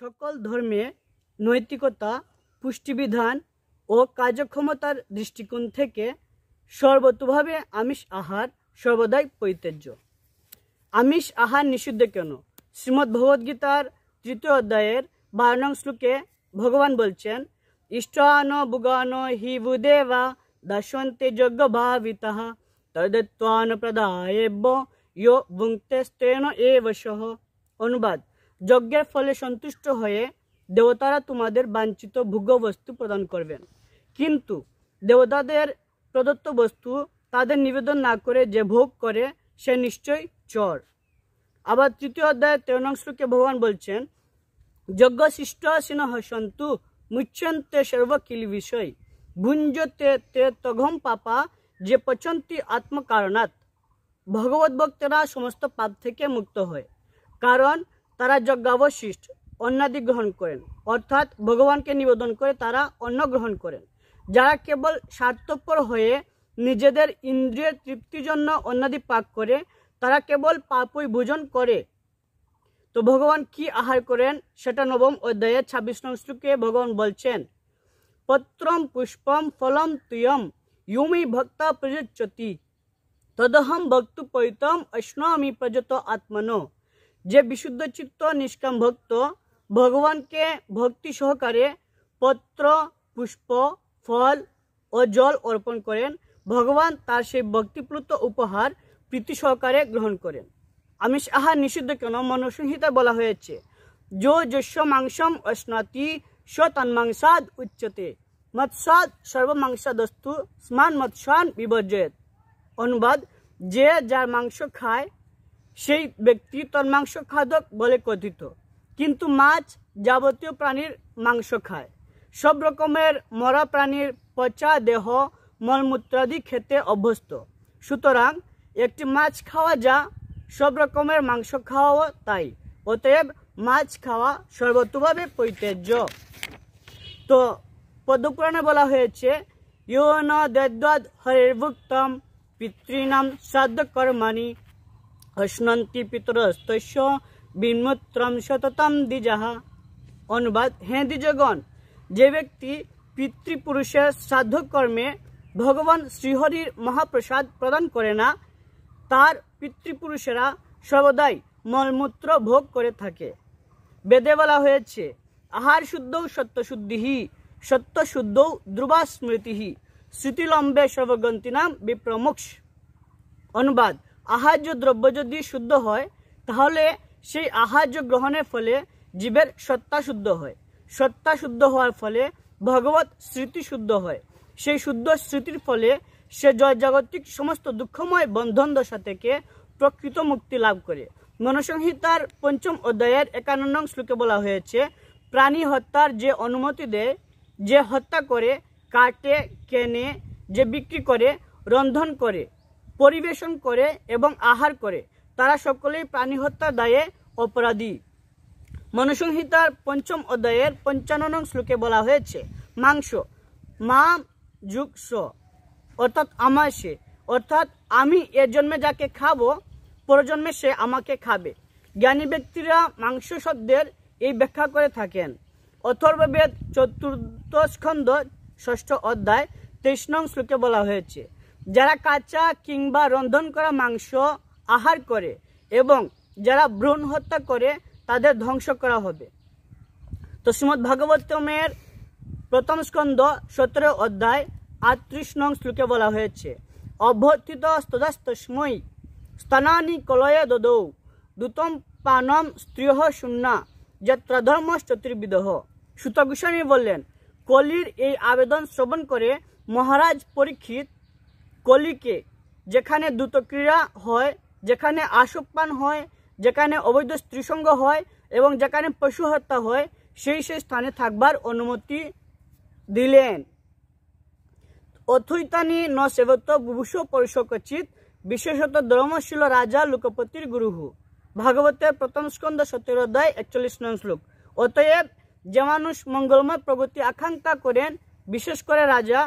সকল ধর্মে নৈতিকতা পুষ্টিবিধান ও কার্যক্ষমতার দৃষ্টিকোণ থেকে সর্বতভাবে আমিষ আহার সর্বদাই পরিত্যাজ্য আমিষ আহার নিষিদ্ধ কেন শ্রীমদ্ ভগবদ্গীতার তৃতীয় অধ্যায়ের বারণং শ্লোকে ভগবান বলছেন ইষ্টান বুগান হি বুদেবা দাসন্তে যজ্ঞ ভাবিতাহ তদত্বান প্রদায়েব ইয় বুংতে এ অনুবাদ যজ্ঞের ফলে সন্তুষ্ট হয়ে দেবতারা তোমাদের বাঞ্ছিত ভোগ্যবস্তু প্রদান করবেন কিন্তু দেবতাদের প্রদত্ত বস্তু তাদের নিবেদন না করে যে ভোগ করে সে নিশ্চয় চর আবার তৃতীয় অধ্যায়ে তেরনংশকে ভগবান বলছেন যজ্ঞ সৃষ্ট সিনহ হসন্তু মুচ্ছন্তে সর্বকিল বিষয় ভুঞ্জতে তে তঘম পাপা যে পচন্তি আত্মকারণাত ভগবত ভক্তেরা সমস্ত পাপ থেকে মুক্ত হয় কারণ তারা যজ্ঞাবশিষ্ট অন্যাদি গ্রহণ করেন অর্থাৎ ভগবানকে নিবেদন করে তারা অন্ন গ্রহণ করেন যারা কেবল স্বার্থপর হয়ে নিজেদের ইন্দ্রিয়ের তৃপ্তির জন্য অন্যাদি পাক করে তারা কেবল পাপই ভোজন করে তো ভগবান কি আহার করেন সেটা নবম অধ্যায়ের ছাব্বিশ নং শ্লোকে ভগবান বলছেন পত্রম পুষ্পম ফলম তুয়ম ইউমি ভক্ত প্রযোজ্যতি তদহম ভক্ত পৈতম অশ্নমি প্রযত আত্মনো যে বিশুদ্ধ চিত্ত নিষ্কাম ভক্ত ভগবানকে ভক্তি সহকারে পত্র পুষ্প ফল ও জল অর্পণ করেন ভগবান তার সেই ভক্তিপ্লুত উপহার প্রীতি সহকারে গ্রহণ করেন আমিষ আহার নিষিদ্ধ কেন মনসংহিতা বলা হয়েছে যো যস্য মাংসম অশ্নাতি স্বতন্মাংসাদ উচ্চতে মৎসাদ সর্বমাংসাদস্তু স্মান মৎসান বিবর্জয়েত অনুবাদ যে যার মাংস খায় সেই ব্যক্তি মাংস খাদক বলে কথিত কিন্তু মাছ যাবতীয় প্রাণীর মাংস খায় সব রকমের মরা প্রাণীর পচা দেহ মলমূত্রাদি খেতে অভ্যস্ত সুতরাং একটি মাছ খাওয়া যা সব রকমের মাংস খাওয়াও তাই অতএব মাছ খাওয়া সর্বতভাবে পরিত্যাজ্য তো পদ্মপুরাণে বলা হয়েছে ইউন দেদ্বদ হরিভুক্তম পিতৃণাম শ্রাদ্ধ কর্মাণী অশ্নন্তি পিতরস্তস্য বিন্মুত্রম শততম দ্বিজাহা অনুবাদ হ্যাঁ দ্বিজগণ যে ব্যক্তি পিতৃপুরুষের শ্রাদ্ধকর্মে ভগবান শ্রীহরির মহাপ্রসাদ প্রদান করে না তার পিতৃপুরুষেরা সর্বদাই মলমূত্র ভোগ করে থাকে বেদে বলা হয়েছে আহার শুদ্ধৌ সত্যশুদ্ধিহি সত্যশুদ্ধৌ দ্রুবা স্মৃতিহি স্মৃতিলম্বে নাম বিপ্রমোক্ষ অনুবাদ আহার্য দ্রব্য যদি শুদ্ধ হয় তাহলে সেই আহার্য গ্রহণের ফলে জীবের সত্তা শুদ্ধ হয় সত্তা শুদ্ধ হওয়ার ফলে ভগবত স্মৃতি শুদ্ধ হয় সেই শুদ্ধ স্মৃতির ফলে সে জয়জাগতিক সমস্ত দুঃখময় বন্ধন দশা থেকে প্রকৃত মুক্তি লাভ করে মনসংহিতার পঞ্চম অধ্যায়ের একান্ন নং শ্লোকে বলা হয়েছে প্রাণী হত্যার যে অনুমতি দেয় যে হত্যা করে কাটে কেনে যে বিক্রি করে রন্ধন করে পরিবেশন করে এবং আহার করে তারা সকলেই প্রাণী হত্যা দায়ে অপরাধী মনুসংহিতার পঞ্চম অধ্যায়ের পঞ্চান্ন নং শ্লোকে বলা হয়েছে মাংস মা যুগ অর্থাৎ সে অর্থাৎ আমি এ জন্মে যাকে খাবো পরজন্মে সে আমাকে খাবে জ্ঞানী ব্যক্তিরা মাংস শব্দের এই ব্যাখ্যা করে থাকেন অথর্ববেদ চতুর্থ স্কন্ধ ষষ্ঠ অধ্যায় তেইশ নং শ্লোকে বলা হয়েছে যারা কাঁচা কিংবা রন্ধন করা মাংস আহার করে এবং যারা ভ্রূণ হত্যা করে তাদের ধ্বংস করা হবে তো শ্রীমৎ ভাগবতমের প্রথম স্কন্ধ সতেরো অধ্যায় আটত্রিশ নং শ্লোকে বলা হয়েছে অভ্যর্থিত স্তদাস্তময় স্থানানি কলয়ে দদৌ দুতম পানম স্ত্রীহ শূন্যা যাত্রাধর্ম চতুর্বিদহ সুতগোস্বামী বললেন কলির এই আবেদন শ্রবণ করে মহারাজ পরীক্ষিত কলিকে যেখানে ক্রীড়া হয় যেখানে আসপান হয় যেখানে অবৈধ স্ত্রীসঙ্গ হয় এবং যেখানে পশু হত্যা হয় সেই সেই স্থানে থাকবার অনুমতি দিলেন অথৈতানি ন সেবত বুভুষ পরিশকচিত বিশেষত ধর্মশীল রাজা লোকপতির গুরুহু ভাগবতের প্রথম স্কন্ধ সতেরোধ্যায় একচল্লিশ নং শ্লোক অতএব যে মানুষ মঙ্গলময় প্রগতি আকাঙ্ক্ষা করেন বিশেষ করে রাজা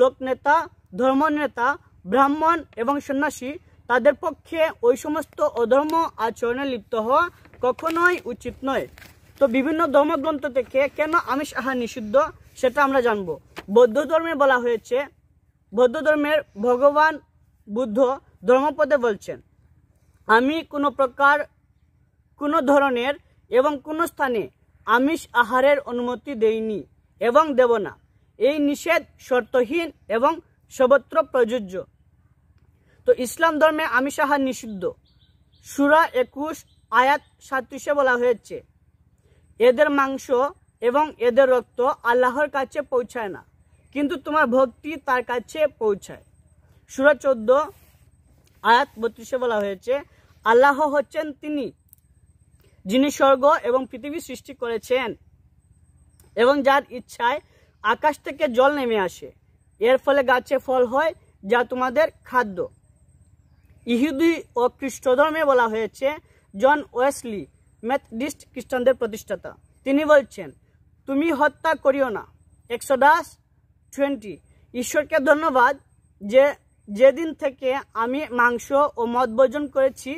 লোকনেতা ধর্মনেতা ব্রাহ্মণ এবং সন্ন্যাসী তাদের পক্ষে ওই সমস্ত অধর্ম আচরণে লিপ্ত হওয়া কখনোই উচিত নয় তো বিভিন্ন ধর্মগ্রন্থ থেকে কেন আমিষ আহার নিষিদ্ধ সেটা আমরা জানব বৌদ্ধ ধর্মে বলা হয়েছে বৌদ্ধ ধর্মের ভগবান বুদ্ধ ধর্মপদে বলছেন আমি কোনো প্রকার কোনো ধরনের এবং কোনো স্থানে আমিষ আহারের অনুমতি দেইনি এবং দেব না এই নিষেধ শর্তহীন এবং সর্বত্র প্রযোজ্য তো ইসলাম ধর্মে আহার নিষিদ্ধ সুরা একুশ আয়াত সাতত্রিশে বলা হয়েছে এদের মাংস এবং এদের রক্ত আল্লাহর কাছে পৌঁছায় না কিন্তু তোমার ভক্তি তার কাছে পৌঁছায় সুরা চোদ্দ আয়াত বত্রিশে বলা হয়েছে আল্লাহ হচ্ছেন তিনি যিনি স্বর্গ এবং পৃথিবী সৃষ্টি করেছেন এবং যার ইচ্ছায় আকাশ থেকে জল নেমে আসে এর ফলে গাছে ফল হয় যা তোমাদের খাদ্য ইহুদি ও খ্রিস্টধর্মে বলা হয়েছে জন ওয়েসলি ম্যাথডিস্ট খ্রিস্টানদের প্রতিষ্ঠাতা তিনি বলছেন তুমি হত্যা করিও না একশো দাস টোয়েন্টি ঈশ্বরকে ধন্যবাদ যে যেদিন থেকে আমি মাংস ও মদ বর্জন করেছি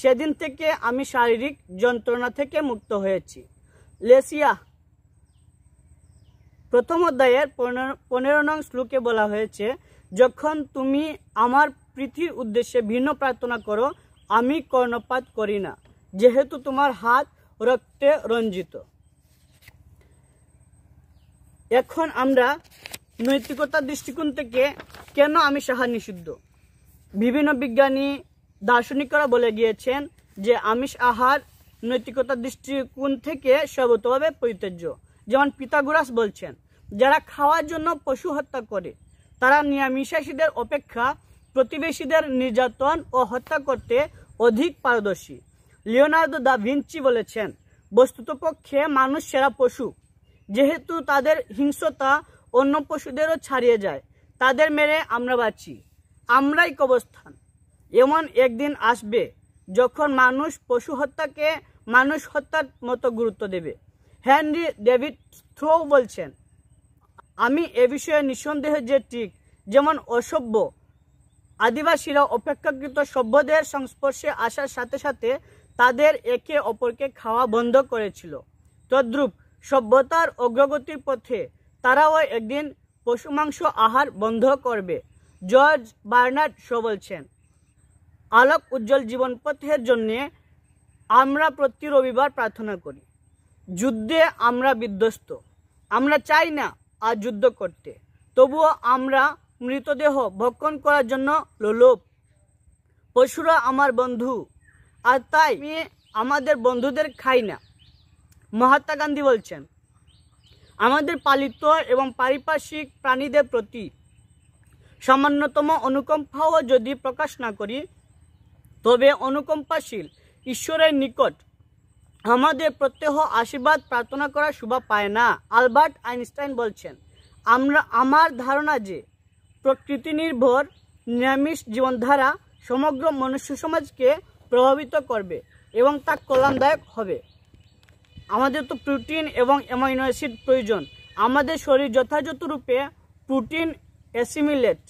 সেদিন থেকে আমি শারীরিক যন্ত্রণা থেকে মুক্ত হয়েছি লেসিয়া প্রথম অধ্যায়ের পনেরো নং শ্লোকে বলা হয়েছে যখন তুমি আমার প্রীতির উদ্দেশ্যে ভিন্ন প্রার্থনা করো আমি কর্ণপাত করি না যেহেতু তোমার হাত রক্তে রঞ্জিত এখন আমরা নৈতিকতার দৃষ্টিকোণ থেকে কেন আমি সাহা নিষিদ্ধ বিভিন্ন বিজ্ঞানী দার্শনিকরা বলে গিয়েছেন যে আমিষ আহার নৈতিকতার দৃষ্টিকোণ থেকে সর্বতভাবে পরিত্যাজ্য যেমন পিতাগুরাস বলছেন যারা খাওয়ার জন্য পশু হত্যা করে তারা নিরামিষাসীদের অপেক্ষা প্রতিবেশীদের নির্যাতন ও হত্যা করতে অধিক পারদর্শী লিওনার্দো দা ভিঞ্চি বলেছেন বস্তুতপক্ষে মানুষ সেরা পশু যেহেতু তাদের হিংস্রতা অন্য পশুদেরও ছাড়িয়ে যায় তাদের মেরে আমরা বাঁচি আমরাই কবস্থান এমন একদিন আসবে যখন মানুষ পশু হত্যাকে মানুষ হত্যার মতো গুরুত্ব দেবে হ্যানরি ডেভিড থ্রো বলছেন আমি এ বিষয়ে নিঃসন্দেহে যে ঠিক যেমন অসভ্য আদিবাসীরা অপেক্ষাকৃত সভ্যদের সংস্পর্শে আসার সাথে সাথে তাদের একে অপরকে খাওয়া বন্ধ করেছিল তদ্রূপ সভ্যতার অগ্রগতির পথে তারাও একদিন পশু মাংস আহার বন্ধ করবে জর্জ বার্নার্ড শো বলছেন আলোক উজ্জ্বল জীবন পথের জন্যে আমরা প্রতি রবিবার প্রার্থনা করি যুদ্ধে আমরা বিধ্বস্ত আমরা চাই না আর যুদ্ধ করতে তবুও আমরা মৃতদেহ ভক্ষণ করার জন্য লোলোপ পশুরা আমার বন্ধু আর তাই আমাদের বন্ধুদের খাই না মহাত্মা গান্ধী বলছেন আমাদের পালিত এবং পারিপার্শ্বিক প্রাণীদের প্রতি সামান্যতম অনুকম্পাও যদি প্রকাশ না করি তবে অনুকম্পাশীল ঈশ্বরের নিকট আমাদের প্রত্যহ আশীর্বাদ প্রার্থনা করা শুভা পায় না আলবার্ট আইনস্টাইন বলছেন আমরা আমার ধারণা যে প্রকৃতি নির্ভর নিরামিষ জীবনধারা সমগ্র মনুষ্য সমাজকে প্রভাবিত করবে এবং তা কল্যাণদায়ক হবে আমাদের তো প্রোটিন এবং অ্যামাইনো অ্যাসিড প্রয়োজন আমাদের শরীর যথাযথ রূপে প্রোটিন অ্যাসিমিলেট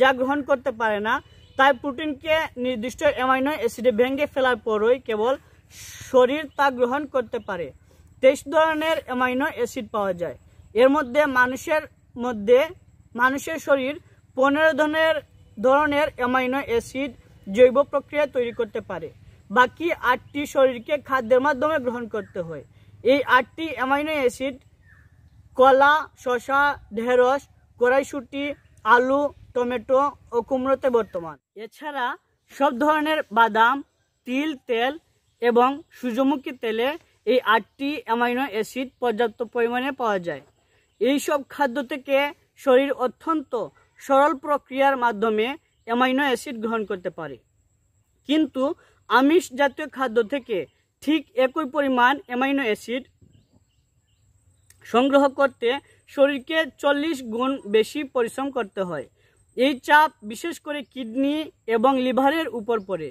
যা গ্রহণ করতে পারে না তাই প্রোটিনকে নির্দিষ্ট অ্যামাইনো অ্যাসিডে ভেঙে ফেলার পরই কেবল শরীর তা গ্রহণ করতে পারে তেইশ ধরনের অ্যামাইনো অ্যাসিড পাওয়া যায় এর মধ্যে মানুষের মধ্যে মানুষের শরীর পনেরো ধরনের ধরনের অ্যামাইনো অ্যাসিড জৈব প্রক্রিয়া তৈরি করতে পারে বাকি আটটি শরীরকে খাদ্যের মাধ্যমে গ্রহণ করতে হয় এই আটটি অ্যামাইনো অ্যাসিড কলা শশা ঢেঁড়স কড়াইশুটি আলু টমেটো ও কুমড়োতে বর্তমান এছাড়া সব ধরনের বাদাম তিল তেল এবং সূর্যমুখী তেলে এই আটটি অ্যামাইনো অ্যাসিড পর্যাপ্ত পরিমাণে পাওয়া যায় এই সব খাদ্য থেকে শরীর অত্যন্ত সরল প্রক্রিয়ার মাধ্যমে অ্যামাইনো অ্যাসিড গ্রহণ করতে পারে কিন্তু আমিষ জাতীয় খাদ্য থেকে ঠিক একই পরিমাণ অ্যামাইনো অ্যাসিড সংগ্রহ করতে শরীরকে চল্লিশ গুণ বেশি পরিশ্রম করতে হয় এই চাপ বিশেষ করে কিডনি এবং লিভারের উপর পড়ে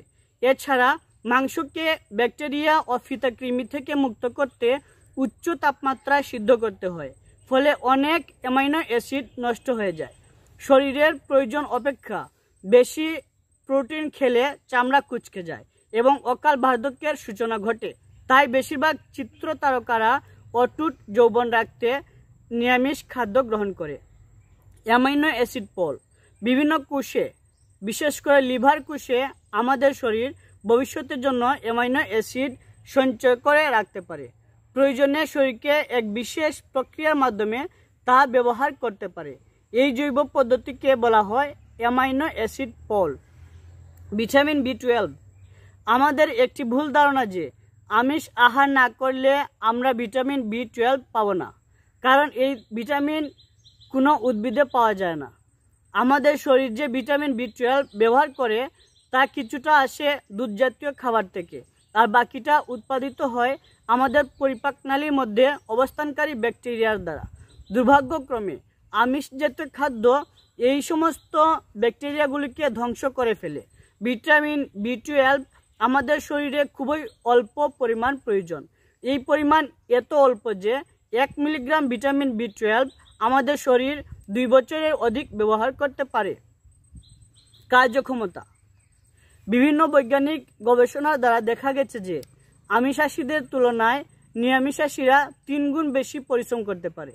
এছাড়া মাংসকে ব্যাকটেরিয়া ও ফিতাকৃমি থেকে মুক্ত করতে উচ্চ তাপমাত্রায় সিদ্ধ করতে হয় ফলে অনেক অ্যামাইনো অ্যাসিড নষ্ট হয়ে যায় শরীরের প্রয়োজন অপেক্ষা বেশি প্রোটিন খেলে চামড়া কুচকে যায় এবং অকাল বার্ধক্যের সূচনা ঘটে তাই বেশিরভাগ চিত্র তারকারা অটুট যৌবন রাখতে নিরামিষ খাদ্য গ্রহণ করে অ্যামাইনো অ্যাসিড পল বিভিন্ন কোষে বিশেষ করে লিভার কোষে আমাদের শরীর ভবিষ্যতের জন্য অ্যামাইনো অ্যাসিড সঞ্চয় করে রাখতে পারে প্রয়োজনে শরীরকে এক বিশেষ প্রক্রিয়ার মাধ্যমে তা ব্যবহার করতে পারে এই জৈব পদ্ধতিকে বলা হয় অ্যামাইনো অ্যাসিড পল ভিটামিন বি টুয়েলভ আমাদের একটি ভুল ধারণা যে আমিষ আহার না করলে আমরা ভিটামিন বি টুয়েলভ পাবো না কারণ এই ভিটামিন কোনো উদ্ভিদে পাওয়া যায় না আমাদের শরীর যে ভিটামিন বি টুয়েলভ ব্যবহার করে তা কিছুটা আসে দুধজাতীয় খাবার থেকে আর বাকিটা উৎপাদিত হয় আমাদের পরিপাকনালীর মধ্যে অবস্থানকারী ব্যাকটেরিয়ার দ্বারা দুর্ভাগ্যক্রমে আমিষ জাতীয় খাদ্য এই সমস্ত ব্যাকটেরিয়াগুলিকে ধ্বংস করে ফেলে ভিটামিন বি টুয়েলভ আমাদের শরীরে খুবই অল্প পরিমাণ প্রয়োজন এই পরিমাণ এত অল্প যে এক মিলিগ্রাম ভিটামিন বি টুয়েলভ আমাদের শরীর দুই বছরের অধিক ব্যবহার করতে পারে কার্যক্ষমতা বিভিন্ন বৈজ্ঞানিক গবেষণার দ্বারা দেখা গেছে যে আমিষাশীদের তুলনায় নিরামিষাশীরা তিন গুণ বেশি পরিশ্রম করতে পারে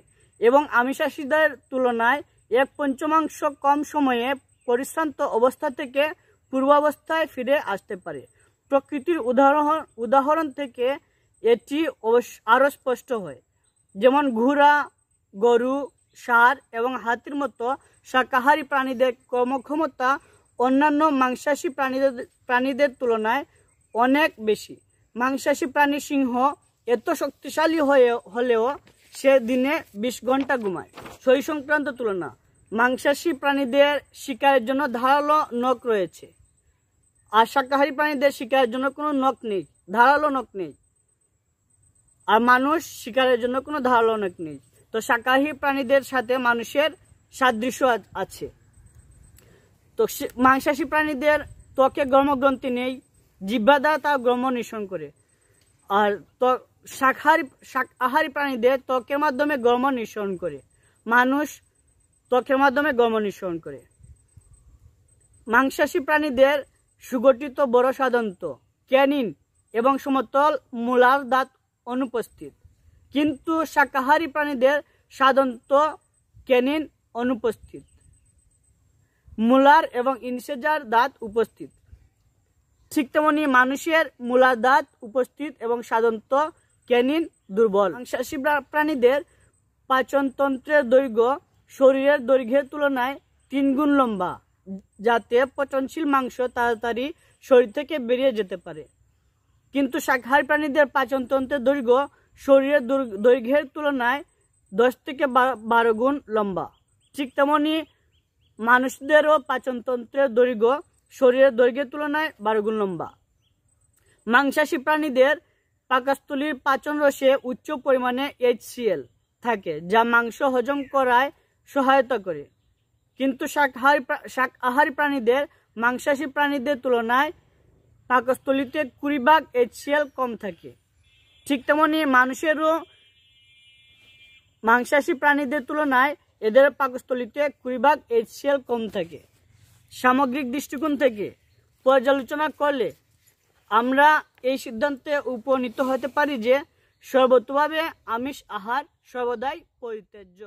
এবং আমিষাশীদের তুলনায় এক পঞ্চমাংশ কম সময়ে পরিশ্রান্ত অবস্থা থেকে পূর্বাবস্থায় ফিরে আসতে পারে প্রকৃতির উদাহরণ উদাহরণ থেকে এটি আরও স্পষ্ট হয় যেমন ঘোড়া গরু সার এবং হাতির মতো শাকাহারী প্রাণীদের কর্মক্ষমতা অন্যান্য মাংসাশী প্রাণীদের প্রাণীদের তুলনায় অনেক বেশি মাংসাশী প্রাণী সিংহ এত শক্তিশালী হয়ে হলেও সে দিনে ২০ ঘন্টা ঘুমায় সই সংক্রান্ত তুলনা মাংসাশী প্রাণীদের শিকারের জন্য ধারালো নখ রয়েছে আর শাকাহারী প্রাণীদের শিকারের জন্য কোনো নখ নেই ধারালো নখ নেই আর মানুষ শিকারের জন্য কোনো ধারালো নখ নেই তো শাকাহারী প্রাণীদের সাথে মানুষের সাদৃশ্য আছে তো মাংসাশী প্রাণীদের ত্বকে গর্মগ্রন্থি নেই জিহ্বা দ্বারা তা গ্রম নিঃসরণ করে আর ত্বক শাকাহারি শাকাহারি প্রাণীদের ত্বকের মাধ্যমে গম নিঃসরণ করে মানুষ ত্বকের মাধ্যমে গম নিঃসরণ করে মাংসাশী প্রাণীদের সুগঠিত বড় সাধারণত ক্যানিন এবং সমতল মূলার দাঁত অনুপস্থিত কিন্তু শাকাহারি প্রাণীদের সাধারণত ক্যানিন অনুপস্থিত মূলার এবং ইনসেজার দাঁত উপস্থিত ঠিক তেমনি মানুষের মূলার দাঁত উপস্থিত এবং সাধারণত ক্যানিন দুর্বল মাংসাশী প্রাণীদের পাচনতন্ত্রের দৈর্ঘ্য শরীরের দৈর্ঘ্যের তুলনায় তিনগুণ লম্বা যাতে পচনশীল মাংস তাড়াতাড়ি শরীর থেকে বেরিয়ে যেতে পারে কিন্তু শাখাহারী প্রাণীদের পাচনতন্ত্রের দৈর্ঘ্য শরীরের দৈর্ঘ্যের তুলনায় দশ থেকে বারো গুণ লম্বা ঠিক তেমনি মানুষদেরও পাচনতন্ত্রের দৈর্ঘ্য শরীরের দৈর্ঘ্যের তুলনায় বারো গুণ লম্বা মাংসাশী প্রাণীদের পাকাস্থলীর পাচন রসে উচ্চ পরিমাণে এইচসিএল থাকে যা মাংস হজম করায় সহায়তা করে কিন্তু শাকাহারী শাকাহারী প্রাণীদের মাংসাশী প্রাণীদের তুলনায় পাকস্থলীতে কুড়ি ভাগ এইচসিএল কম থাকে ঠিক তেমনই মানুষেরও মাংসাশী প্রাণীদের তুলনায় এদের পাকস্থলীতে কুড়ি ভাগ এইচসিএল কম থাকে সামগ্রিক দৃষ্টিকোণ থেকে পর্যালোচনা করলে আমরা এই সিদ্ধান্তে উপনীত হতে পারি যে সর্বতভাবে আমিষ আহার সর্বদাই পরিত্যাজ্য